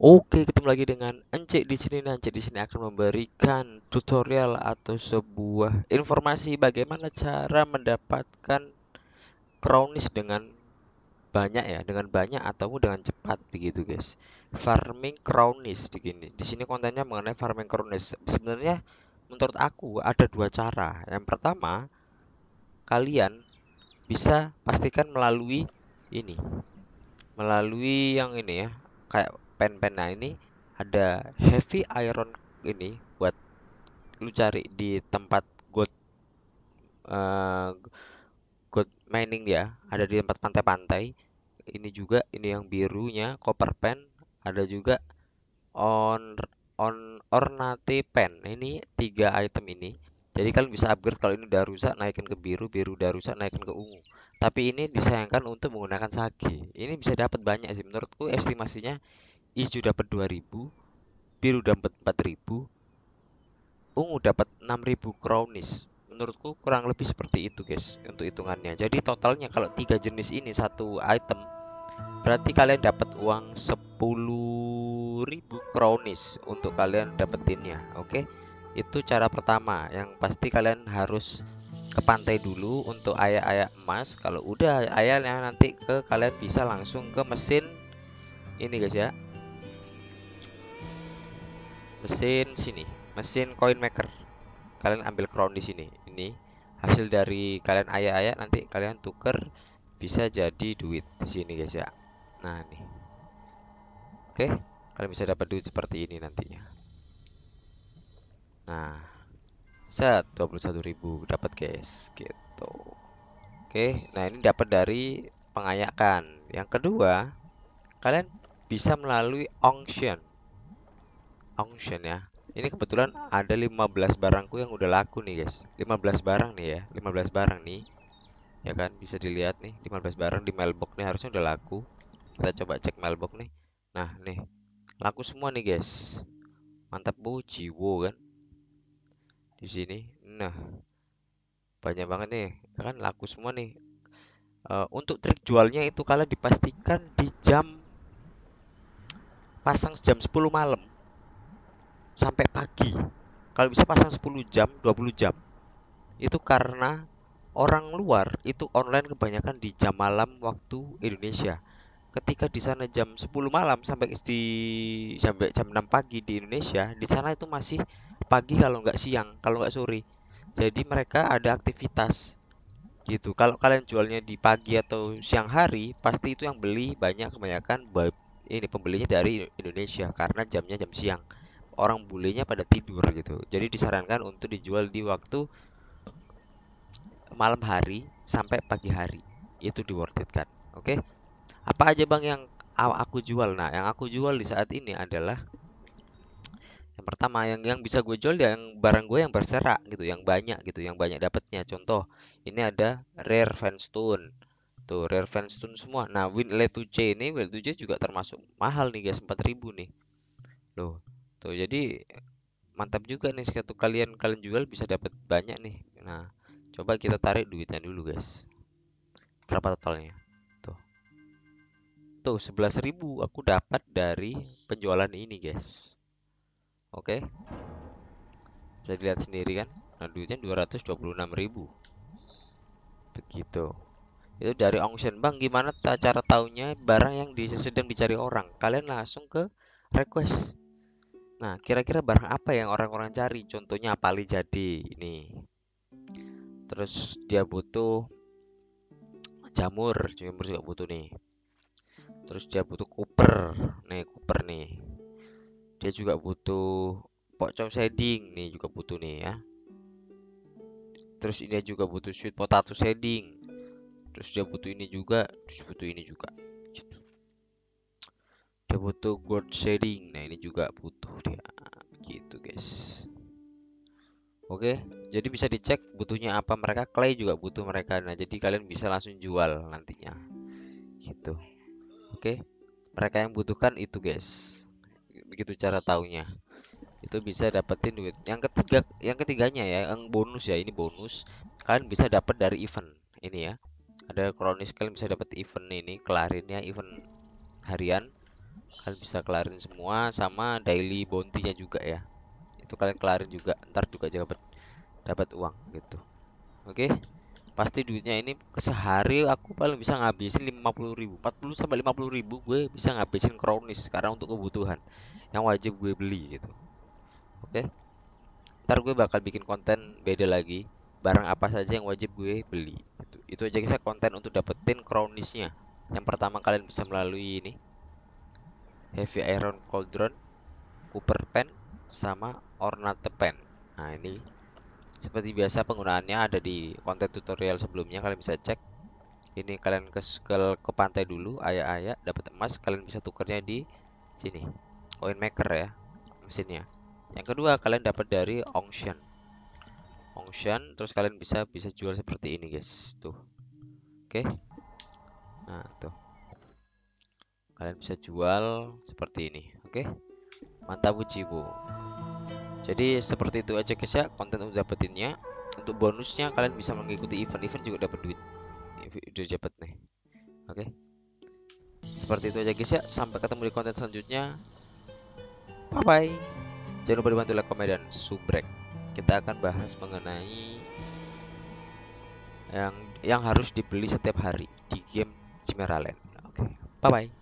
Oke, ketemu lagi dengan Encik di sini. Nah, Encik di sini akan memberikan tutorial atau sebuah informasi bagaimana cara mendapatkan Crownis dengan banyak ya, dengan banyak atau dengan cepat begitu, guys. Farming Crownis di sini. Di sini kontennya mengenai farming Crownis. Sebenarnya menurut aku ada dua cara. Yang pertama, kalian bisa pastikan melalui ini. Melalui yang ini ya, kayak pen-pen nah ini ada heavy iron ini buat lu cari di tempat gold uh, gold mining ya ada di tempat pantai-pantai ini juga ini yang birunya copper pen ada juga on on ornate pen ini tiga item ini jadi kalian bisa upgrade kalau ini udah rusak naikin ke biru biru udah rusak naikin ke ungu tapi ini disayangkan untuk menggunakan sagi ini bisa dapat banyak sih menurutku estimasinya hijau dapat 2000, biru dapat 4000, ungu dapat 6000 crownies. Menurutku kurang lebih seperti itu guys untuk hitungannya. Jadi totalnya kalau tiga jenis ini satu item berarti kalian dapat uang 10.000 crownies untuk kalian dapetinnya. Oke. Okay? Itu cara pertama yang pasti kalian harus ke pantai dulu untuk ayak-ayak emas. Kalau udah ayaknya nanti ke kalian bisa langsung ke mesin ini guys ya mesin sini mesin coin maker kalian ambil crown di sini ini hasil dari kalian ayah-ayah nanti kalian tuker bisa jadi duit di sini guys ya nah nih oke kalian bisa dapat duit seperti ini nantinya nah set 21.000 dapat guys gitu oke nah ini dapat dari pengayakan yang kedua kalian bisa melalui auction auction ya ini kebetulan ada 15 barangku yang udah laku nih guys 15 barang nih ya 15 barang nih ya kan bisa dilihat nih 15 barang di mailbox nih harusnya udah laku kita coba cek mailbox nih nah nih laku semua nih guys mantap bu jiwo kan di sini nah banyak banget nih ya kan laku semua nih uh, untuk trik jualnya itu kalian dipastikan di jam pasang jam 10 malam sampai pagi kalau bisa pasang 10 jam 20 jam itu karena orang luar itu online kebanyakan di jam malam waktu Indonesia ketika di sana jam 10 malam sampai di sampai jam 6 pagi di Indonesia di sana itu masih pagi kalau nggak siang kalau nggak sore jadi mereka ada aktivitas gitu kalau kalian jualnya di pagi atau siang hari pasti itu yang beli banyak kebanyakan ini pembelinya dari Indonesia karena jamnya jam siang orang bulenya pada tidur gitu. Jadi disarankan untuk dijual di waktu malam hari sampai pagi hari. Itu di worth it kan. Oke. Okay? Apa aja Bang yang aku jual? Nah, yang aku jual di saat ini adalah yang pertama yang yang bisa gue jual ya, yang barang gue yang berserak gitu yang banyak gitu yang banyak dapatnya contoh ini ada rare fanstone tuh rare fanstone semua nah win 2 c ini win 2 c juga termasuk mahal nih guys 4000 nih loh Tuh, gitu. jadi mantap juga nih satu kalian kalian jual bisa dapat banyak nih. Nah, coba kita tarik duitnya dulu, guys. Berapa totalnya? Tuh. Tuh, 11.000 aku dapat dari penjualan ini, guys. Oke. Okay. Bisa dilihat sendiri kan? Nah, duitnya 226.000. Begitu itu dari auction bang gimana cara taunya barang yang sedang dicari orang kalian langsung ke request Nah, kira-kira barang apa yang orang-orang cari? Contohnya pali jadi ini. Terus dia butuh jamur, jamur juga butuh nih. Terus dia butuh kuper, nih kuper nih. Dia juga butuh pocong shading nih juga butuh nih ya. Terus ini juga butuh sweet potato shading. Terus dia butuh ini juga, terus butuh ini juga dia butuh gold shading nah ini juga butuh dia gitu guys oke jadi bisa dicek butuhnya apa mereka clay juga butuh mereka nah jadi kalian bisa langsung jual nantinya gitu oke mereka yang butuhkan itu guys begitu cara taunya itu bisa dapetin duit yang ketiga yang ketiganya ya yang bonus ya ini bonus kalian bisa dapat dari event ini ya ada kronis kalian bisa dapat event ini kelarinnya event harian kalian bisa kelarin semua sama daily bounty-nya juga ya itu kalian kelarin juga ntar juga dapat dapat uang gitu oke okay? pasti duitnya ini sehari aku paling bisa ngabisin 50 ribu 40 sampai 50 ribu gue bisa ngabisin kronis sekarang untuk kebutuhan yang wajib gue beli gitu oke okay? ntar gue bakal bikin konten beda lagi barang apa saja yang wajib gue beli itu, itu aja kita ya, konten untuk dapetin kronisnya yang pertama kalian bisa melalui ini heavy iron cauldron, cooper Pen, sama ornate Pen. Nah ini seperti biasa penggunaannya ada di konten tutorial sebelumnya kalian bisa cek. Ini kalian ke ke, ke pantai dulu ayak-ayak dapat emas kalian bisa tukernya di sini coin maker ya mesinnya. Yang kedua kalian dapat dari auction. Auction terus kalian bisa bisa jual seperti ini guys tuh. Oke. Okay. Nah tuh kalian bisa jual seperti ini oke okay? mantap ujibo jadi seperti itu aja guys ya konten untuk dapetinnya untuk bonusnya kalian bisa mengikuti event-event juga dapat duit udah dapat nih oke okay? seperti itu aja guys ya sampai ketemu di konten selanjutnya bye bye jangan lupa dibantu like komen dan subrek kita akan bahas mengenai yang yang harus dibeli setiap hari di game Land. oke okay. bye bye